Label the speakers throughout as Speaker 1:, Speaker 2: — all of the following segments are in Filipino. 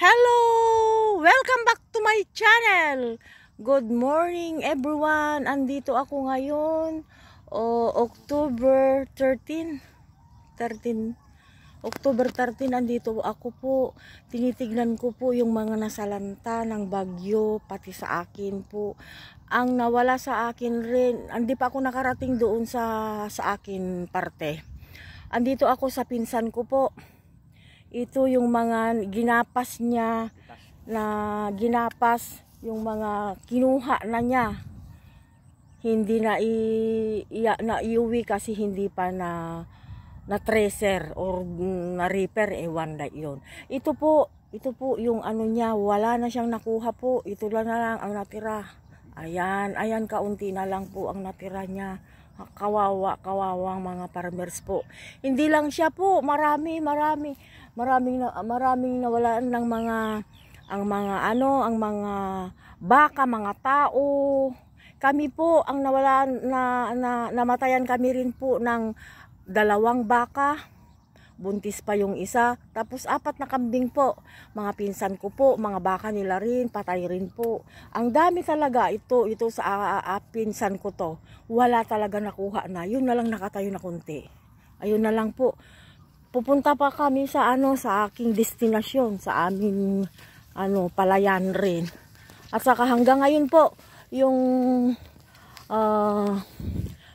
Speaker 1: Hello! Welcome back to my channel! Good morning everyone! Andito ako ngayon oh, October 13 13 October 13 andito ako po tinitignan ko po yung mga nasalanta ng bagyo pati sa akin po ang nawala sa akin rin hindi pa ako nakarating doon sa sa akin parte andito ako sa pinsan ko po ito yung mga ginapas niya na ginapas yung mga kinuha na niya. Hindi na, i, i, na iuwi kasi hindi pa na na tracer or na repair ewan na yon Ito po, ito po yung ano niya, wala na siyang nakuha po. Ito lang na lang ang natira. Ayan, ayan kaunti na lang po ang natira niya. Kawawa, kawawang mga farmers po. Hindi lang siya po, marami, marami maraming na, maraming nawalan ng mga ang mga ano, ang mga baka, mga tao. Kami po ang nawalan na, na namatayan kami rin po ng dalawang baka. Buntis pa yung isa, tapos apat na kambing po. Mga pinsan ko po, mga baka nila rin, patay rin po. Ang dami talaga ito, ito sa a, a, pinsan ko to. Wala talaga nakuha na. Yun na lang nakatayo na konti. Ayun na lang po pupunta pa kami sa ano sa aking destinasyon sa aming ano palayan rin at saka hanggang ngayon po yung uh,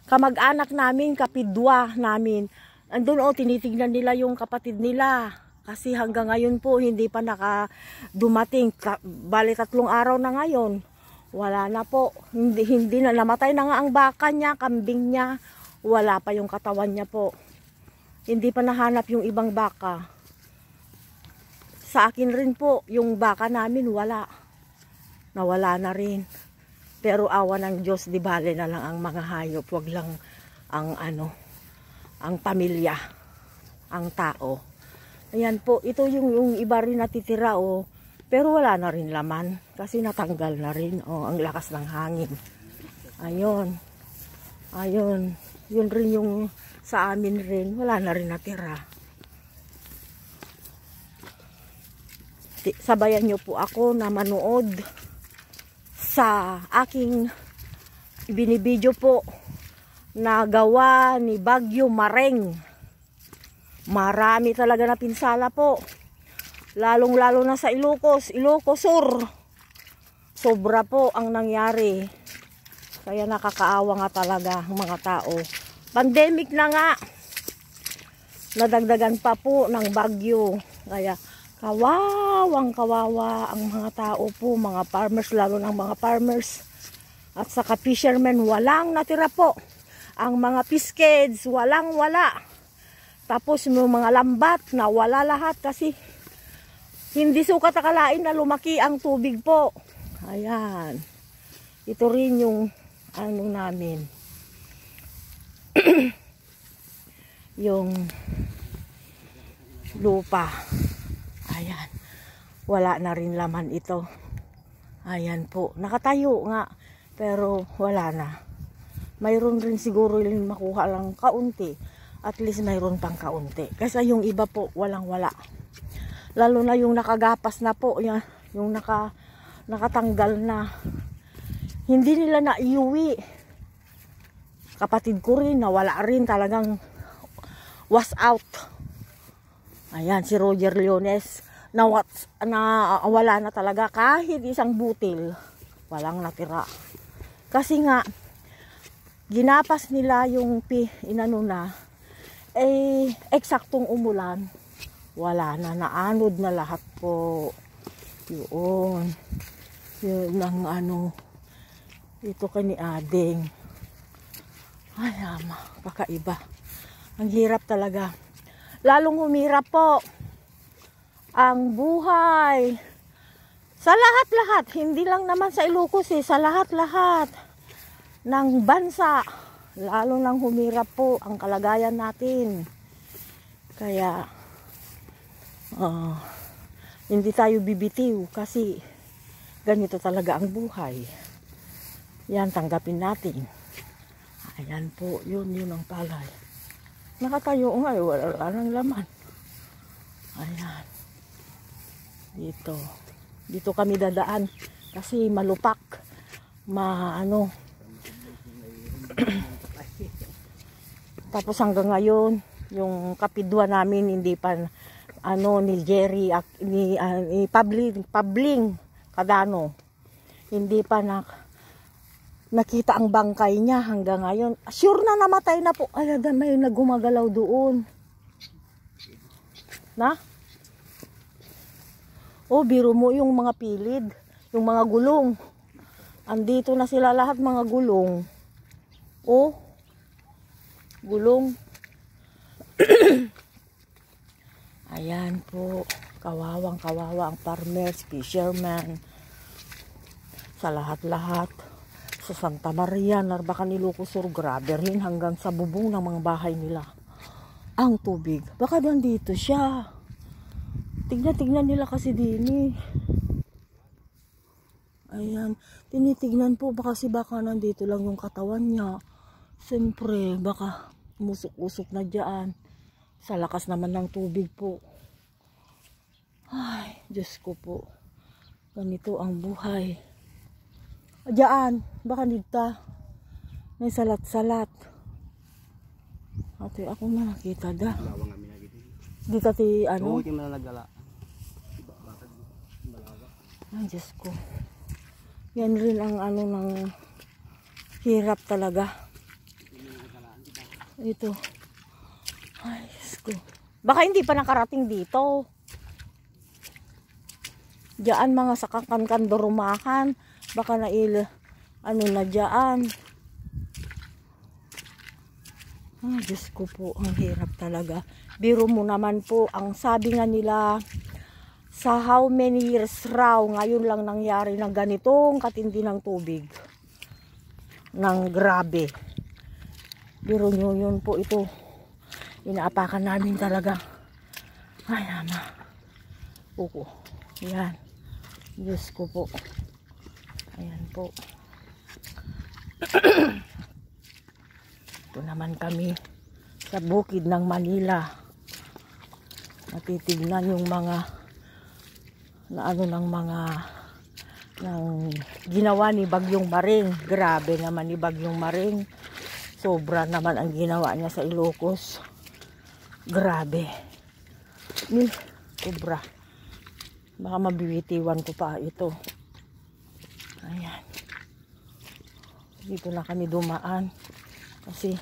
Speaker 1: kamag-anak namin kapidwa namin andun oh tinitingnan nila yung kapatid nila kasi hanggang ngayon po hindi pa naka dumating Ka bali tatlong araw na ngayon wala na po hindi, hindi na namatay na nga ang baka niya kambing niya wala pa yung katawan niya po hindi pa nahanap yung ibang baka. Sa akin rin po, yung baka namin wala. Nawala na rin. Pero awa ng Diyos, di bale na lang ang mga hayop. wag lang ang ano, ang pamilya, ang tao. Ayan po, ito yung, yung iba rin natitira o. Oh. Pero wala na rin laman kasi natanggal na rin o oh, ang lakas ng hangin. Ayun. Ayun. Yun rin yung sa amin rin wala na rin natira sabayan nyo po ako na manood sa aking binibidyo po na gawa ni Bagyo Mareng marami talaga na pinsala po lalong lalo na sa Ilocos Ilocos Sur sobra po ang nangyari kaya nakakaawa nga talaga ang mga tao pandemic na nga nadagdagan pa po ng bagyo kaya kawawang kawawa ang mga tao po mga farmers lalo ng mga farmers at saka fishermen walang natira po ang mga fish kids walang wala tapos yung mga lambat na wala lahat kasi hindi sukat akalain na lumaki ang tubig po ayan ito rin yung ano namin yung lupa. Ayan. Wala na rin laman ito. Ayan po. Nakatayo nga. Pero wala na. Mayroon rin siguro yung makuha lang kaunti. At least mayroon pang kaunti. Kasi yung iba po walang wala. Lalo na yung nakagapas na po. Yan, yung naka, nakatanggal na. Hindi nila na iuwi kapatid ko rin na wala rin talagang was out. Ayan, si Roger Leones na, what, na wala na talaga kahit isang butil. Walang natira. Kasi nga, ginapas nila yung pi, inano na, eh, eksaktong umulan. Wala na, naanod na lahat po. Yun. Yun lang ano. Ito kani ading. Ay, ama, kakaiba. Ang hirap talaga. Lalong humirap po ang buhay. Sa lahat-lahat, hindi lang naman sa Ilocos eh, sa lahat-lahat ng bansa, lalo nang humirap po ang kalagayan natin. Kaya, uh, hindi tayo bibitiw kasi ganito talaga ang buhay. Yan, tanggapin natin. Ayan po, yun, yun ang palay. Nakatayo nga, oh, wala, wala nang laman. Ayan. Dito. Dito kami dadaan. Kasi malupak. Maano. Tapos hanggang ngayon, yung kapidwa namin hindi pa ano ni Jerry ni, uh, ni Pabling, Pabling Kadano. Hindi pa nak nakita ang bangkay niya hanggang ngayon. Sure na namatay na po. Ay, may nagumagalaw doon. Na? O, oh, biro mo yung mga pilid, yung mga gulong. Andito na sila lahat mga gulong. O? Oh, gulong. Ayan po. Kawawang kawawa ang farmers, fishermen. Sa lahat-lahat sa Santa Maria, Narbaka ni Ilocosur, grabe rin hanggang sa bubong ng mga bahay nila. Ang tubig. Baka dito siya. Tignan-tignan nila kasi din eh. Ayan. Tinitignan po baka si baka nandito lang yung katawan niya. Siyempre, baka musok-usok na dyan. Sa lakas naman ng tubig po. Ay, Diyos ko po. Ganito ang buhay. Diyan, baka nigta. May salat-salat. Ate, ako na nakita da. Dito ti ano? Oo, yung nalagala. Ang Diyos ko. Yan rin ang ano ng hirap talaga. Ito. Ay, Diyos ko. Baka hindi pa nakarating dito. Diyan mga sakakan sakangkan-kandorumakan. Baka nail ano na dyan. Ay, ah, Diyos ko po, ang hirap talaga. Biro mo naman po, ang sabi nga nila, sa how many years raw, ngayon lang nangyari ng ganitong katindi ng tubig. Nang grabe. Biro nyo yun po ito. Inaapakan namin talaga. Ay, ama. Uko. Yan. Diyos ko po ayan po ito naman kami sa bukid ng Manila natitignan yung mga na ano ng mga ng ginawa ni Bagyong Maring grabe naman ni Bagyong Maring sobra naman ang ginawa niya sa Ilocos grabe ni sobra baka mabiwitiwan ko pa ito ayan dito lang kami dumaan kasi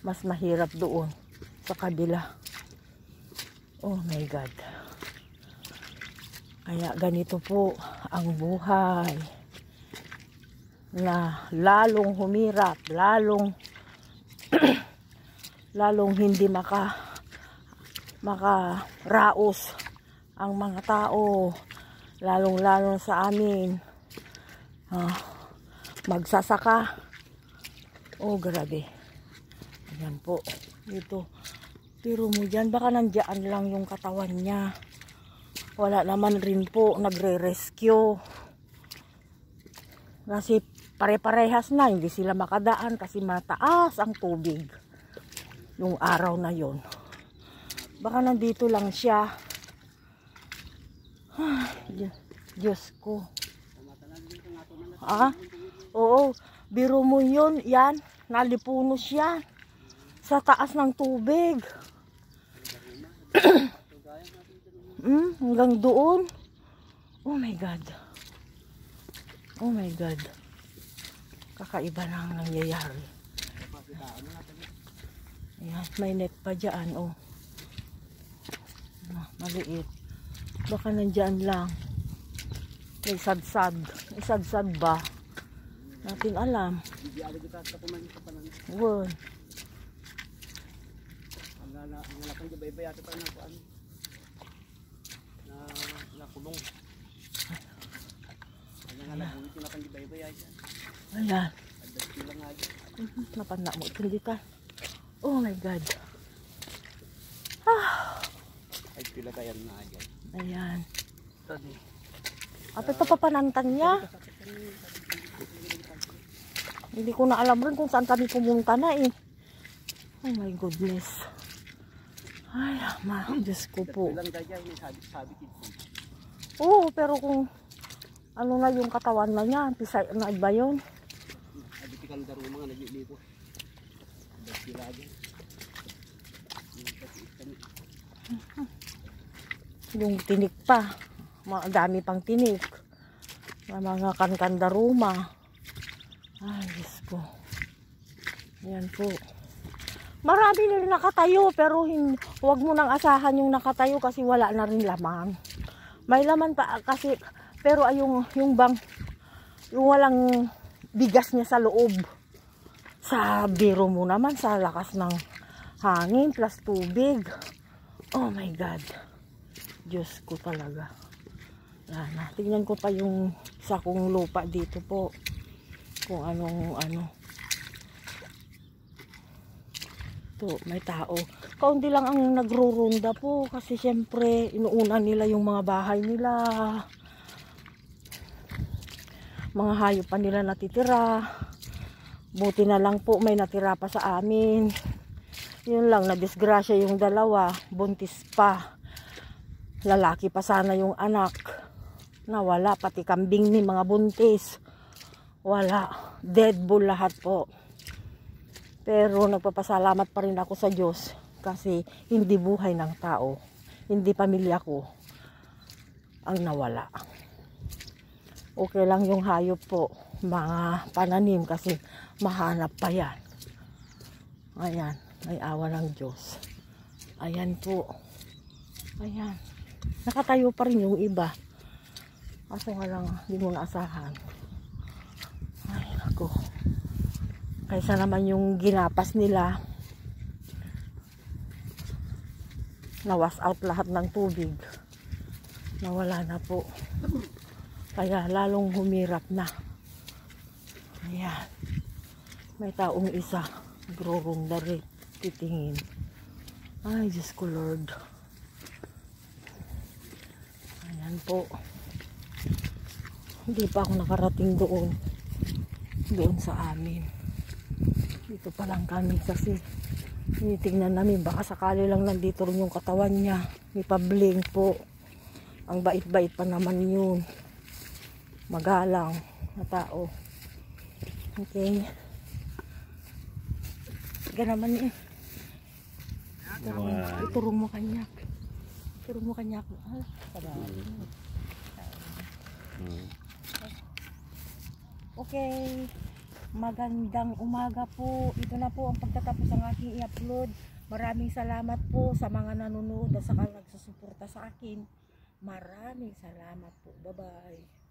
Speaker 1: mas mahirap doon sa kabila oh my god kaya ganito po ang buhay na lalong humirap lalong lalong hindi maka makaraos ang mga tao lalong lalong sa amin Oh, magsasaka. Oh, grabe. Ayan po. Dito. Tiro mo dyan. Baka nandiyan lang yung katawan niya. Wala naman rin po. Nagre-rescue. Kasi pare-parehas na. Hindi sila makadaan kasi mataas ang tubig. Yung araw na yon. Baka nandito lang siya. Ay, Diyos ko. Ah, oo. Biro mo yun. Yan. Nalipunos yan. Sa taas ng tubig. hmm? hanggang doon. Oh my God. Oh my God. Kakaiba na ang nangyayari. Ayan, may net pa dyan, oh. Ah, maliit. Baka nandyan lang may sadsad isadsad ba natin alam won ang lalakang di ba iba yata pa na kuan na nakulong ang lalakang di ba iba yata ayan napanda mo ito oh my god ah ay pila tayo na agad ayan ito at ito pa panantang niya. Hindi ko na alam rin kung saan kami pumunta na eh. Oh my goodness. Ay, ma, Diyos ko po. Oo, pero kung ano na yung katawan na niya, pisay na ba yun? Abitikan daro mga Yung tinik pa. Madami pang tinik. Mga kankandaruma. Ay, Diyos ko. Yan po. Marami na rin nakatayo pero huwag mo nang asahan yung nakatayo kasi wala na rin lamang. May laman pa kasi pero ay yung, yung bang yung walang bigas niya sa loob. Sa biro mo naman sa lakas ng hangin plus tubig. Oh my God. Diyos ko talaga. Yan. Tingnan ko pa yung sa kong lupa dito po. Kung anong ano. To, may tao. Kaunti lang ang nagrurunda po kasi syempre inuuna nila yung mga bahay nila. Mga hayop pa nila natitira. Buti na lang po may natira pa sa amin. Yun lang, na disgrasya yung dalawa. Buntis pa. Lalaki pa sana yung anak nawala pati kambing ni mga buntis wala dead bull lahat po pero nagpapasalamat pa rin ako sa Diyos kasi hindi buhay ng tao hindi pamilya ko ang nawala okay lang yung hayop po mga pananim kasi mahanap pa yan ayan may awa ng Diyos ayan po ayan nakatayo pa rin yung iba Kaso nga lang, hindi mo naasahan. Ay, ako. Kaysa naman yung ginapas nila, nawas out lahat ng tubig. Nawala na po. Kaya lalong humirap na. Ayan. May taong isa. Grorong rin. Titingin. Ay, Diyos ko Lord. Ayan po hindi pa ako nakarating doon doon sa amin dito pa lang kami kasi tinitingnan namin baka sakali lang nandito rin yung katawan niya may pabling po ang bait-bait pa naman yun magalang na tao okay ganaman eh wow. ituro mo kanyak ituro mo kanyak ha? Ah, hmm. Hmm. Okay, magandang umaga po. Ito na po ang pagtatapos ng aking i-upload. Maraming salamat po sa mga nanonood at sa saka nagsusuporta sa akin. Maraming salamat po. Bye-bye.